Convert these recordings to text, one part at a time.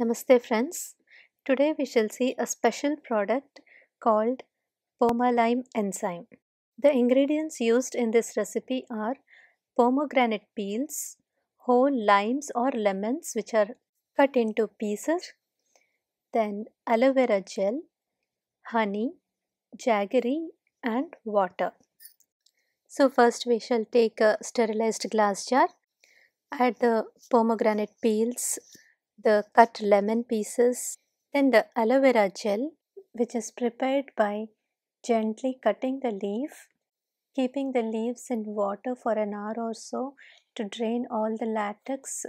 Namaste friends. Today we shall see a special product called pomegranate enzyme. The ingredients used in this recipe are pomegranate peels, whole limes or lemons which are cut into pieces, then aloe vera gel, honey, jaggery and water. So first we shall take a sterilized glass jar, add the pomegranate peels, the cut lemon pieces, then the aloe vera gel, which is prepared by gently cutting the leaf, keeping the leaves in water for an hour or so to drain all the latex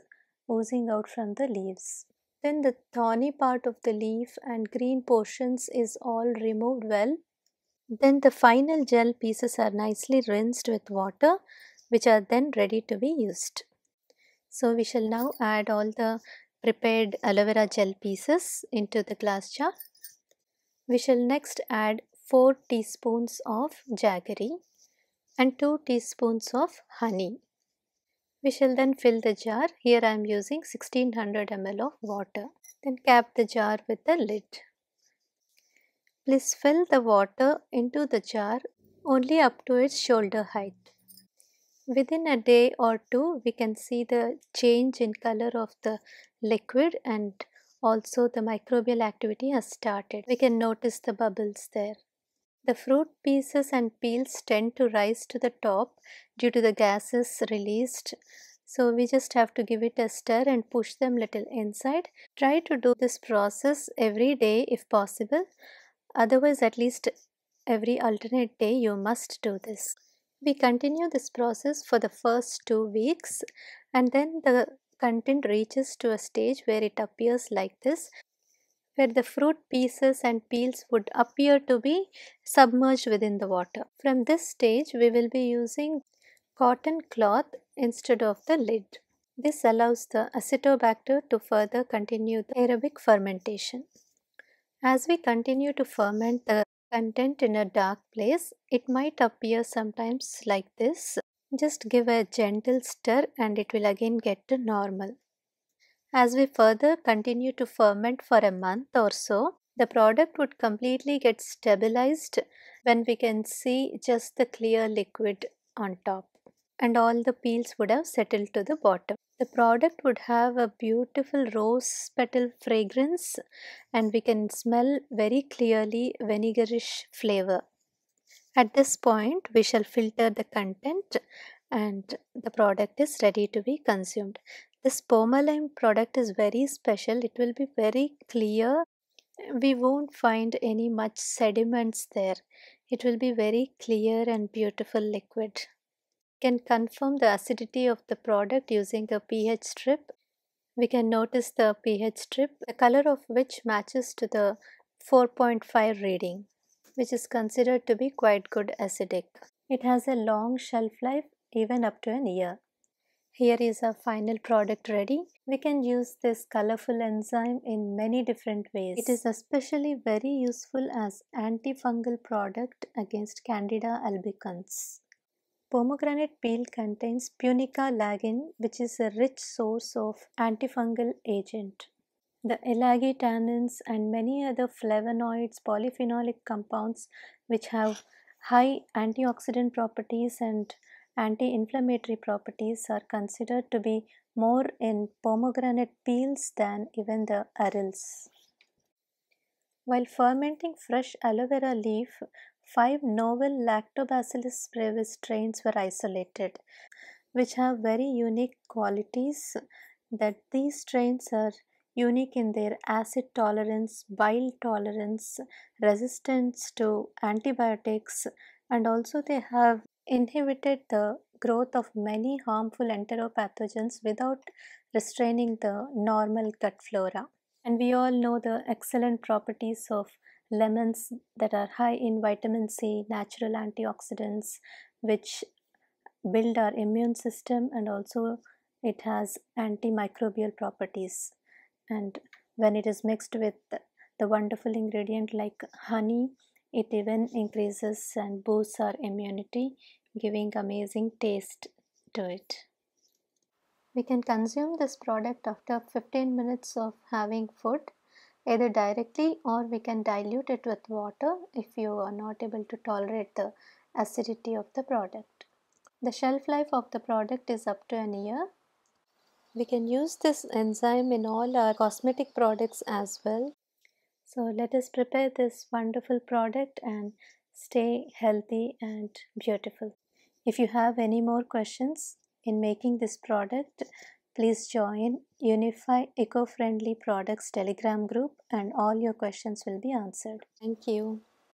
oozing out from the leaves. Then the thorny part of the leaf and green portions is all removed well. Then the final gel pieces are nicely rinsed with water which are then ready to be used. So we shall now add all the prepared aloe vera gel pieces into the glass jar. We shall next add 4 teaspoons of jaggery and 2 teaspoons of honey. We shall then fill the jar. Here I am using 1600 ml of water. Then cap the jar with the lid. Please fill the water into the jar only up to its shoulder height. Within a day or two, we can see the change in color of the liquid and also the microbial activity has started. We can notice the bubbles there. The fruit pieces and peels tend to rise to the top due to the gases released. So we just have to give it a stir and push them little inside. Try to do this process every day if possible. Otherwise at least every alternate day you must do this. We continue this process for the first two weeks and then the content reaches to a stage where it appears like this where the fruit pieces and peels would appear to be submerged within the water. From this stage we will be using cotton cloth instead of the lid. This allows the acetobacter to further continue the aerobic fermentation. As we continue to ferment the content in a dark place, it might appear sometimes like this just give a gentle stir and it will again get to normal. As we further continue to ferment for a month or so, the product would completely get stabilized when we can see just the clear liquid on top and all the peels would have settled to the bottom. The product would have a beautiful rose petal fragrance and we can smell very clearly vinegarish flavor. At this point, we shall filter the content and the product is ready to be consumed. This Pomaline product is very special. It will be very clear. We won't find any much sediments there. It will be very clear and beautiful liquid. Can confirm the acidity of the product using a pH strip. We can notice the pH strip, the color of which matches to the 4.5 reading which is considered to be quite good acidic. It has a long shelf life even up to an year. Here is our final product ready. We can use this colorful enzyme in many different ways. It is especially very useful as antifungal product against Candida albicans. Pomegranate peel contains punica lagin which is a rich source of antifungal agent. The elagitannins and many other flavonoids, polyphenolic compounds which have high antioxidant properties and anti-inflammatory properties are considered to be more in pomegranate peels than even the arils. While fermenting fresh aloe vera leaf, five novel Lactobacillus brevis strains were isolated, which have very unique qualities that these strains are unique in their acid tolerance, bile tolerance, resistance to antibiotics, and also they have inhibited the growth of many harmful enteropathogens without restraining the normal gut flora. And we all know the excellent properties of lemons that are high in vitamin C, natural antioxidants, which build our immune system and also it has antimicrobial properties and when it is mixed with the wonderful ingredient like honey it even increases and boosts our immunity giving amazing taste to it we can consume this product after 15 minutes of having food either directly or we can dilute it with water if you are not able to tolerate the acidity of the product. The shelf life of the product is up to a year we can use this enzyme in all our cosmetic products as well. So let us prepare this wonderful product and stay healthy and beautiful. If you have any more questions in making this product, please join Unify Eco-Friendly Products Telegram group and all your questions will be answered. Thank you.